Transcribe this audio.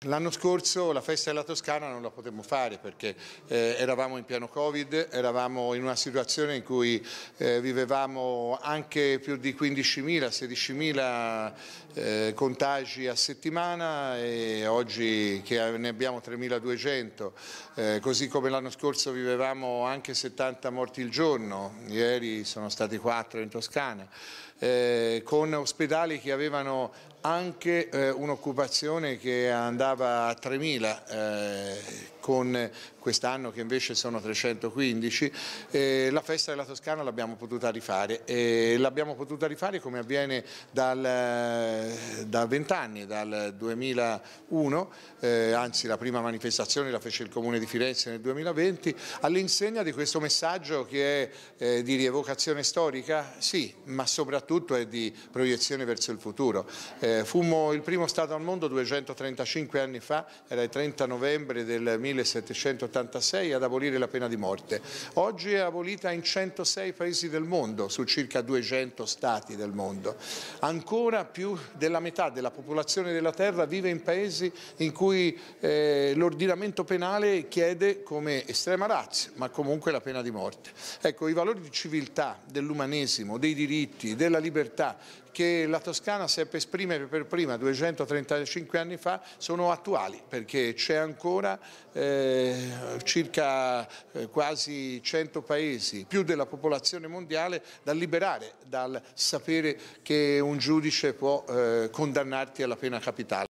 L'anno scorso la festa della Toscana non la potemmo fare perché eh, eravamo in piano Covid, eravamo in una situazione in cui eh, vivevamo anche più di 15.000, 16.000 eh, contagi a settimana e oggi che ne abbiamo 3.200, eh, così come l'anno scorso vivevamo anche 70 morti al giorno, ieri sono stati 4 in Toscana, eh, con ospedali che avevano anche eh, un'occupazione che andava a 3.000, eh, con quest'anno che invece sono 315, eh, la festa della Toscana l'abbiamo potuta rifare e l'abbiamo potuta rifare come avviene dal, eh, da anni, dal 2001, eh, anzi la prima manifestazione la fece il Comune di Firenze nel 2020, all'insegna di questo messaggio che è eh, di rievocazione storica, sì, ma soprattutto è di proiezione verso il futuro. Eh, fummo il primo Stato al mondo 235 anni fa, era il 30 novembre del 1900 1786 ad abolire la pena di morte. Oggi è abolita in 106 paesi del mondo, su circa 200 stati del mondo. Ancora più della metà della popolazione della Terra vive in paesi in cui eh, l'ordinamento penale chiede come estrema razza, ma comunque la pena di morte. Ecco, i valori di civiltà, dell'umanesimo, dei diritti, della libertà che la Toscana seppe esprimere per prima 235 anni fa sono attuali perché c'è ancora eh, circa eh, quasi 100 paesi, più della popolazione mondiale, da liberare dal sapere che un giudice può eh, condannarti alla pena capitale.